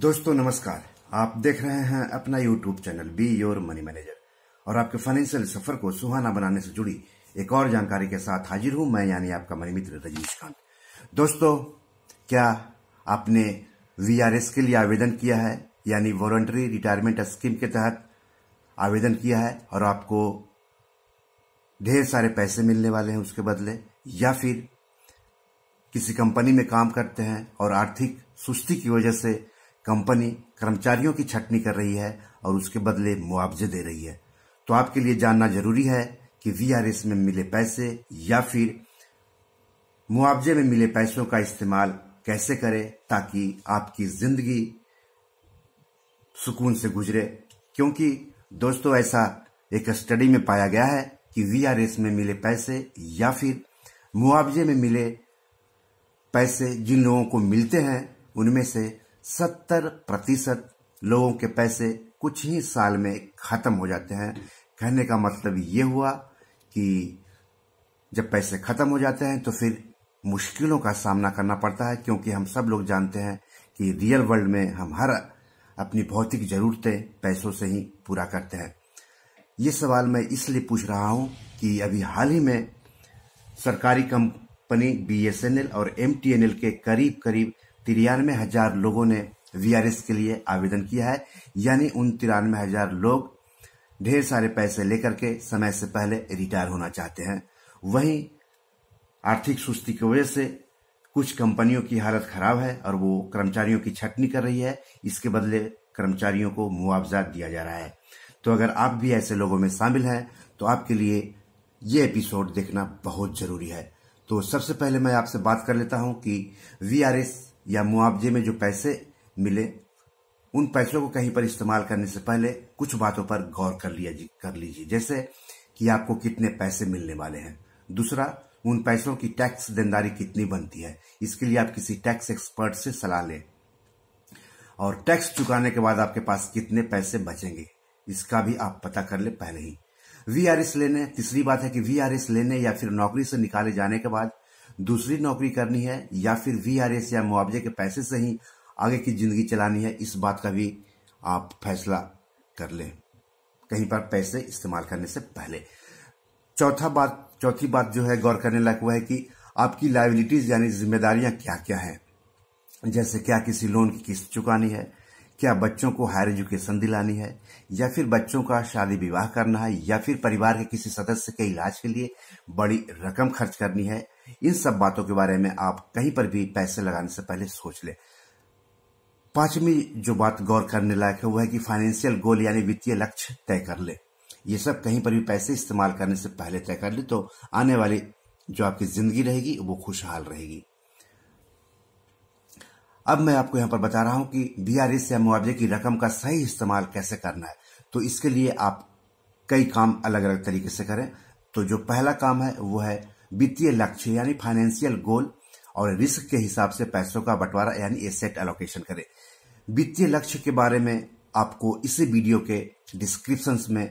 दोस्तों नमस्कार आप देख रहे हैं अपना YouTube channel be your money manager और आपके फाइनेंशियल सफर को सुहाना बनाने से जुड़ी एक और जानकारी के साथ हाजिर हूं मैं यानी आपका मनी मित्र रजनीश खान दोस्तों क्या आपने वी के लिए आवेदन किया है यानी वॉलंटरी रिटायरमेंट स्कीम के तहत आवेदन किया है और आपको ढेर सारे पैसे मिलने वाले हैं उसके बदले या फिर किसी कंपनी में काम करते हैं और आर्थिक सुस्ती की वजह से कंपनी कर्मचारियों की छटनी कर रही है और उसके बदले मुआवजे दे रही है तो आपके लिए जानना जरूरी है कि वी में मिले पैसे या फिर मुआवजे में मिले पैसों का इस्तेमाल कैसे करें ताकि आपकी जिंदगी सुकून से गुजरे क्योंकि दोस्तों ऐसा एक स्टडी में पाया गया है कि वी में मिले पैसे या फिर मुआवजे में मिले पैसे जिन लोगों को मिलते हैं उनमें से सत्तर प्रतिशत लोगों के पैसे कुछ ही साल में खत्म हो जाते हैं कहने का मतलब ये हुआ कि जब पैसे खत्म हो जाते हैं तो फिर मुश्किलों का सामना करना पड़ता है क्योंकि हम सब लोग जानते हैं कि रियल वर्ल्ड में हम हर अपनी भौतिक जरूरतें पैसों से ही पूरा करते हैं ये सवाल मैं इसलिए पूछ रहा हूं कि अभी हाल ही में सरकारी कंपनी बीएसएनएल और एमटीएनएल के करीब करीब तिरानवे हजार लोगों ने वीआरएस के लिए आवेदन किया है यानी उन तिरानवे हजार लोग ढेर सारे पैसे लेकर के समय से पहले रिटायर होना चाहते हैं वहीं आर्थिक सुस्ती की वजह से कुछ कंपनियों की हालत खराब है और वो कर्मचारियों की छटनी कर रही है इसके बदले कर्मचारियों को मुआवजा दिया जा रहा है तो अगर आप भी ऐसे लोगों में शामिल हैं तो आपके लिए ये एपिसोड देखना बहुत जरूरी है तो सबसे पहले मैं आपसे बात कर लेता हूं कि वीआरएस या मुआवजे में जो पैसे मिले उन पैसों को कहीं पर इस्तेमाल करने से पहले कुछ बातों पर गौर कर लिया कर लीजिए जैसे कि आपको कितने पैसे मिलने वाले हैं दूसरा उन पैसों की टैक्स देनदारी कितनी बनती है इसके लिए आप किसी टैक्स एक्सपर्ट से सलाह लें और टैक्स चुकाने के बाद आपके पास कितने पैसे बचेंगे इसका भी आप पता कर ले पहले ही वीआरएस लेने तीसरी बात है कि वीआरएस लेने या फिर नौकरी से निकाले जाने के बाद दूसरी नौकरी करनी है या फिर एस या मुआवजे के पैसे से ही आगे की जिंदगी चलानी है इस बात का भी आप फैसला कर लें कहीं पर पैसे इस्तेमाल करने से पहले चौथा बात चौथी बात जो है गौर करने लायक वह है कि आपकी लाइबिलिटीज यानी जिम्मेदारियां क्या क्या हैं जैसे क्या किसी लोन की किस्त चुकानी है क्या बच्चों को हायर एजुकेशन दिलानी है या फिर बच्चों का शादी विवाह करना है या फिर परिवार के किसी सदस्य के इलाज के लिए बड़ी रकम खर्च करनी है इन सब बातों के बारे में आप कहीं पर भी पैसे लगाने से पहले सोच लें पांचवी जो बात गौर करने लायक है वह है कि फाइनेंशियल गोल यानी वित्तीय लक्ष्य तय कर ले ये सब कहीं पर भी पैसे इस्तेमाल करने से पहले तय कर ले तो आने वाली जो आपकी जिंदगी रहेगी वो खुशहाल रहेगी अब मैं आपको यहाँ पर बता रहा हूँ कि बीआरएस या मुआवजे की रकम का सही इस्तेमाल कैसे करना है तो इसके लिए आप कई काम अलग अलग तरीके से करें तो जो पहला काम है वो है वित्तीय लक्ष्य यानी फाइनेंशियल गोल और रिस्क के हिसाब से पैसों का बंटवारा यानी एसेट एलोकेशन करें वित्तीय लक्ष्य के बारे में आपको इसी वीडियो के डिस्क्रिप्शन में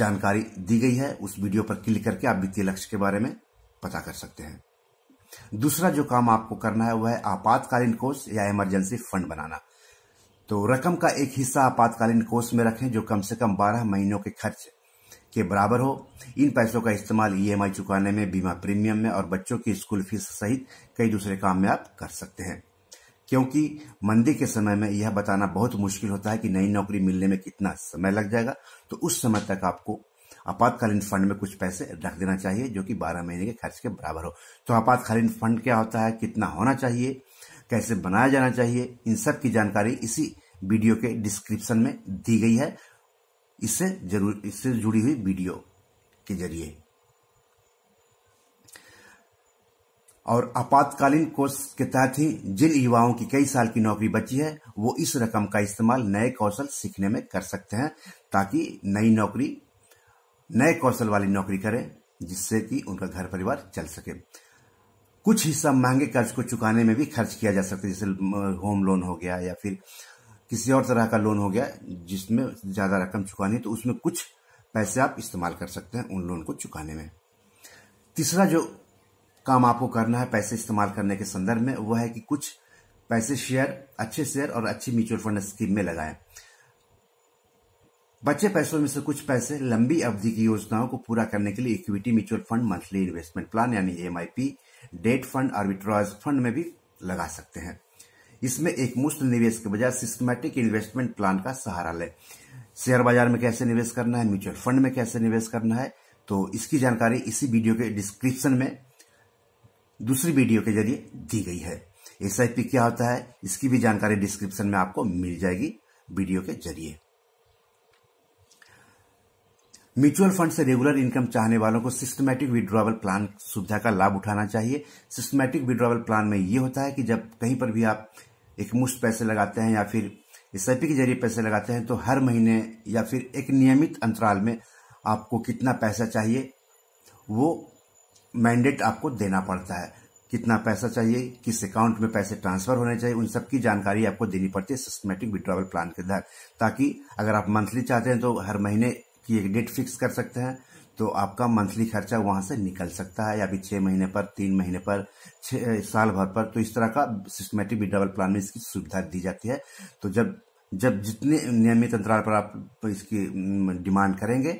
जानकारी दी गई है उस वीडियो पर क्लिक करके आप वित्तीय लक्ष्य के बारे में पता कर सकते हैं दूसरा जो काम आपको करना है वह है आपातकालीन कोष या इमरजेंसी फंड बनाना तो रकम का एक हिस्सा आपातकालीन कोष में रखें जो कम से कम बारह महीनों के खर्च के बराबर हो इन पैसों का इस्तेमाल ईएमआई e चुकाने में बीमा प्रीमियम में और बच्चों की स्कूल फीस सहित कई दूसरे काम में आप कर सकते हैं क्योंकि मंदी के समय में यह बताना बहुत मुश्किल होता है कि नई नौकरी मिलने में कितना समय लग जाएगा तो उस समय तक आपको आपातकालीन फंड में कुछ पैसे रख देना चाहिए जो कि बारह महीने के खर्च के बराबर हो तो आपातकालीन फंड क्या होता है कितना होना चाहिए कैसे बनाया जाना चाहिए इन सब की जानकारी इसी वीडियो के डिस्क्रिप्शन में दी गई है इससे जरूर इससे जुड़ी हुई वीडियो के जरिए और आपातकालीन कोर्स के तहत ही जिन युवाओं की कई साल की नौकरी बची है वो इस रकम का इस्तेमाल नए कौशल सीखने में कर सकते हैं ताकि नई नौकरी नए कौशल वाली नौकरी करें जिससे कि उनका घर परिवार चल सके कुछ हिस्सा महंगे कर्ज को चुकाने में भी खर्च किया जा सकता है जैसे होम लोन हो गया या फिर किसी और तरह का लोन हो गया जिसमें ज़्यादा रकम चुकानी है तो उसमें कुछ पैसे आप इस्तेमाल कर सकते हैं उन लोन को चुकाने में तीसरा जो काम आपको करना है पैसे इस्तेमाल करने के संदर्भ में वह है कि कुछ पैसे शेयर अच्छे शेयर और अच्छी म्यूचुअल फंड स्कीम में लगाएं बच्चे पैसों में से कुछ पैसे लंबी अवधि की योजनाओं को पूरा करने के लिए equity mutual fund monthly investment plan यानी MIP debt fund arbitrage fund में भी लगा सकते हैं इसमें एक मुश्त निवेश के बजाय सिस्टमेटिक इन्वेस्टमेंट प्लान का सहारा लें शेयर बाजार में कैसे निवेश करना है म्यूचुअल फंड में कैसे निवेश करना है तो इसकी जानकारी इसी वीडियो के डिस्क्रिप्शन में दूसरी वीडियो के जरिए दी गई है एस क्या होता है इसकी भी जानकारी डिस्क्रिप्शन में आपको मिल जाएगी वीडियो के जरिए म्यूचुअल फंड से रेगुलर इनकम चाहने वालों को सिस्टमैटिक विड्रॉवल प्लान सुविधा का लाभ उठाना चाहिए सिस्टमैटिक विड्रॉवल प्लान में ये होता है कि जब कहीं पर भी आप एक मुश्त पैसे लगाते हैं या फिर एस के जरिए पैसे लगाते हैं तो हर महीने या फिर एक नियमित अंतराल में आपको कितना पैसा चाहिए वो मैंडेट आपको देना पड़ता है कितना पैसा चाहिए किस अकाउंट में पैसे ट्रांसफर होने चाहिए उन सब की जानकारी आपको देनी पड़ती है सिस्टमेटिक विड्रॉवल प्लान के तहत ताकि अगर आप मंथली चाहते हैं तो हर महीने की एक डेट फिक्स कर सकते हैं तो आपका मंथली खर्चा वहां से निकल सकता है या फिर छह महीने पर तीन महीने पर छह साल भर पर तो इस तरह का सिस्टमेटिक विड्रावल प्लान में इसकी सुविधा दी जाती है तो जब जब जितने नियमित अंतराल पर आप इसकी डिमांड करेंगे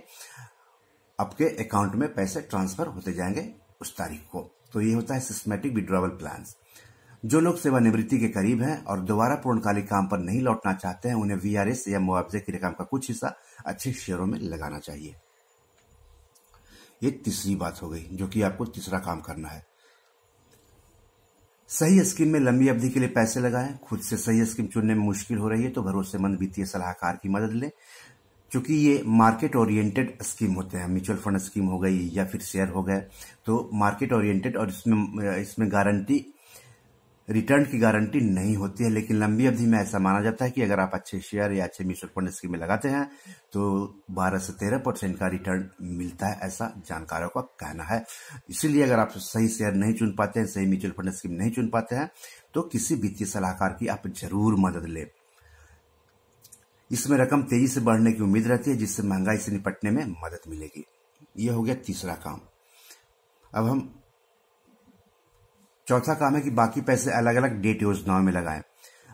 आपके अकाउंट में पैसे ट्रांसफर होते जाएंगे उस तारीख को तो ये होता है सिस्टमेटिक विड्रावल प्लान्स जो लोग सेवानिवृत्ति के करीब हैं और दोबारा पूर्णकालिक काम पर नहीं लौटना चाहते हैं उन्हें वीआरएस या मुआवजे की रकम का कुछ हिस्सा अच्छे शेयरों में लगाना चाहिए ये तीसरी बात हो गई जो कि आपको तीसरा काम करना है सही स्कीम में लंबी अवधि के लिए पैसे लगाएं खुद से सही स्कीम चुनने में मुश्किल हो रही है तो भरोसेमंद वित्तीय सलाहकार की मदद लें क्योंकि ये मार्केट ओरिएंटेड स्कीम होते हैं म्यूचुअल फंड स्कीम हो गई या फिर शेयर हो गए तो मार्केट ओरिएंटेड और इसमें इसमें गारंटी रिटर्न की गारंटी नहीं होती है लेकिन लंबी अवधि में ऐसा माना जाता है कि अगर आप अच्छे शेयर या अच्छे म्यूचुअल फंड स्कीम में लगाते हैं तो 12 से 13 परसेंट का रिटर्न मिलता है ऐसा जानकारों का कहना है इसीलिए अगर आप सही शेयर नहीं चुन पाते हैं सही म्यूचुअल फंड स्कीम नहीं चुन पाते हैं तो किसी वित्तीय सलाहकार की आप जरूर मदद लें इसमें रकम तेजी से बढ़ने की उम्मीद रहती है जिससे महंगाई से निपटने में मदद मिलेगी यह हो गया तीसरा काम अब हम चौथा काम है कि बाकी पैसे अलग अलग डेट योजनाओं में लगाएं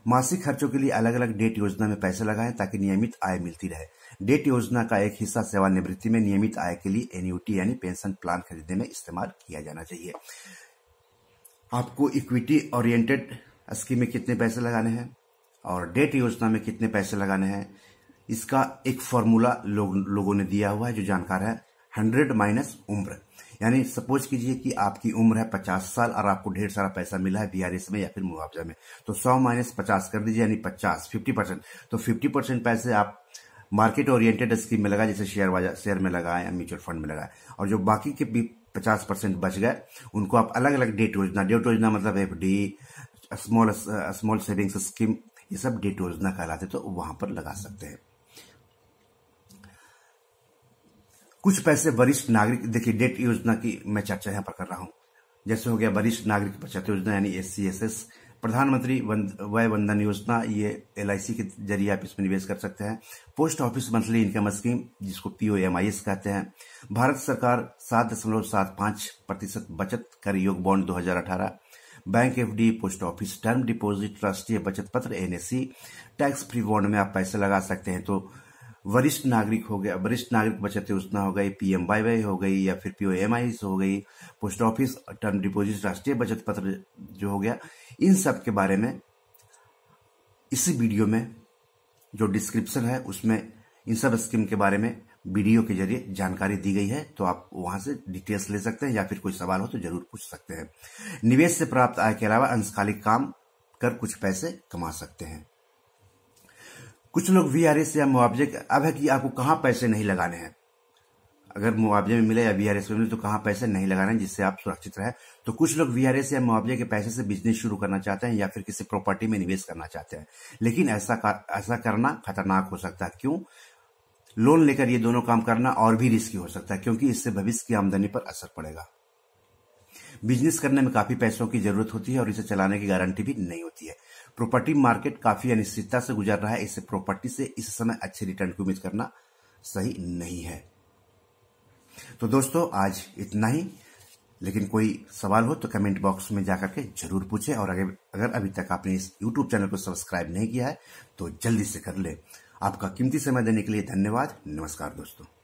मासिक खर्चों के लिए अलग अलग डेट योजना में पैसे लगाएं ताकि नियमित आय मिलती रहे डेट योजना का एक हिस्सा सेवानिवृत्ति में नियमित आय के लिए एन्यूटी यानी पेंशन प्लान खरीदने में इस्तेमाल किया जाना चाहिए आपको इक्विटी ओरिएंटेड स्कीम में कितने पैसे लगाने हैं और डेट योजना में कितने पैसे लगाने हैं इसका एक फॉर्मूला लोगों ने दिया हुआ है जो जानकार है हंड्रेड माइनस उम्र यानी सपोज कीजिए कि आपकी उम्र है पचास साल और आपको ढेर सारा पैसा मिला है बीआरएस में या फिर मुआवजा में तो सौ माइनस पचास कर दीजिए यानी पचास फिफ्टी परसेंट तो फिफ्टी परसेंट पैसे आप मार्केट ओरिएंटेड स्कीम में लगाए जैसे शेयर बाजार शेयर में लगाए या म्यूचुअल फंड में लगाए और जो बाकी के भी पचास परसेंट बच गए उनको आप अलग अलग डेट योजना डेट योजना मतलब F D small small savings scheme ये सब डेट योजना कहलाते तो वहां पर लगा सकते हैं कुछ पैसे वरिष्ठ नागरिक देखिए डेट योजना की मैं चर्चा यहाँ पर कर रहा हूँ जैसे हो गया वरिष्ठ नागरिक बचत योजना यानी एस सी एस एस प्रधानमंत्री वय वंदन योजना ये एल के जरिए आप इसमें निवेश कर सकते हैं post office monthly income scheme जिसको पीओएमआईएस कहते हैं भारत सरकार सात दशमलव सात पांच प्रतिशत बचत कर योग bond 2018 bank FD post office term deposit राष्ट्रीय बचत पत्र NSC e, tax free bond में आप पैसे लगा सकते हैं तो वरिष्ठ नागरिक हो गया वरिष्ठ नागरिक बचत योजना हो गई पीएम वाई वाई हो गई या फिर पीओएमआई हो गई पोस्ट ऑफिस टर्म डिपोजिट राष्ट्रीय बचत पत्र जो हो गया इन सब के बारे में इसी वीडियो में जो डिस्क्रिप्शन है उसमें इन सब स्कीम के बारे में वीडियो के जरिए जानकारी दी गई है तो आप वहां से डिटेल्स ले सकते हैं या फिर कोई सवाल हो तो जरूर पूछ सकते हैं निवेश से प्राप्त आय के अलावा अंशकालिक काम कर कुछ पैसे कमा सकते हैं कुछ लोग वी आर एस या मुआवजे अब है कि आपको कहाँ पैसे नहीं लगाने हैं अगर मुआवजे में मिले या वी आर एस में मिले तो कहाँ पैसे नहीं लगाने जिससे आप सुरक्षित रहे तो कुछ लोग वी आर एस या मुआवजे के पैसे से बिजनेस शुरू करना चाहते हैं या फिर किसी प्रॉपर्टी में निवेश करना चाहते हैं लेकिन ऐसा ऐसा करना खतरनाक हो सकता है क्यों लोन लेकर ये दोनों काम करना और भी रिस्की हो सकता है क्योंकि इससे भविष्य की आमदनी पर असर पड़ेगा बिजनेस करने में काफी पैसों की जरूरत होती है और इसे चलाने की गारंटी भी नहीं होती है प्रॉपर्टी मार्केट काफी अनिश्चितता से गुजर रहा है इससे प्रॉपर्टी से इस समय अच्छे रिटर्न की उम्मीद करना सही नहीं है तो दोस्तों आज इतना ही लेकिन कोई सवाल हो तो कमेंट बॉक्स में जाकर के जरूर पूछें और अगर अगर अभी तक आपने इस यूट्यूब चैनल को सब्सक्राइब नहीं किया है तो जल्दी से कर ले आपका कीमती समय देने के लिए धन्यवाद नमस्कार दोस्तों